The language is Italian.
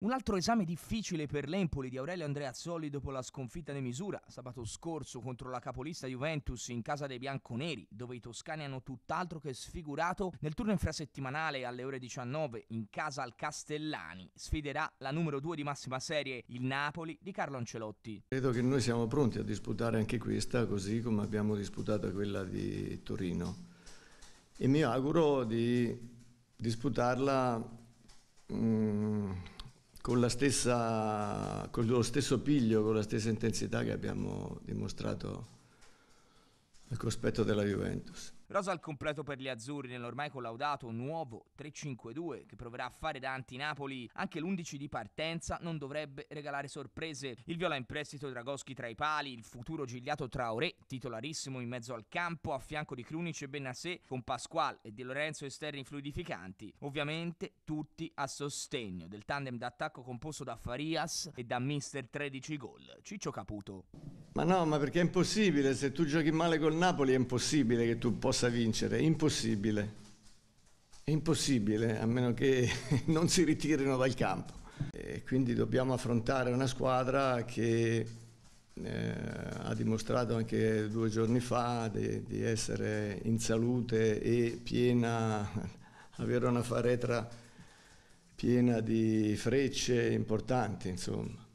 Un altro esame difficile per l'Empoli di Aurelio Andreazzoli dopo la sconfitta di misura sabato scorso contro la capolista Juventus in casa dei bianconeri, dove i toscani hanno tutt'altro che sfigurato, nel turno infrasettimanale alle ore 19 in casa al Castellani sfiderà la numero 2 di massima serie, il Napoli di Carlo Ancelotti. Credo che noi siamo pronti a disputare anche questa, così come abbiamo disputato quella di Torino. E mi auguro di disputarla... Um, con, stessa, con lo stesso piglio, con la stessa intensità che abbiamo dimostrato al cospetto della Juventus. Rosa al completo per gli azzurri nell'ormai collaudato nuovo 3-5-2 che proverà a fare da anti-Napoli anche l'11 di partenza non dovrebbe regalare sorprese. Il viola in prestito Dragoschi tra i pali, il futuro Gigliato Traoré, titolarissimo in mezzo al campo a fianco di Krunic e Benassé con Pasquale e Di Lorenzo esterni fluidificanti. Ovviamente tutti a sostegno del tandem d'attacco composto da Farias e da Mister 13 Gol, Ciccio Caputo. Ma no, ma perché è impossibile, se tu giochi male col Napoli è impossibile che tu possa vincere, è impossibile. È impossibile, a meno che non si ritirino dal campo. E quindi dobbiamo affrontare una squadra che eh, ha dimostrato anche due giorni fa di, di essere in salute e piena, avere una faretra piena di frecce importanti, insomma.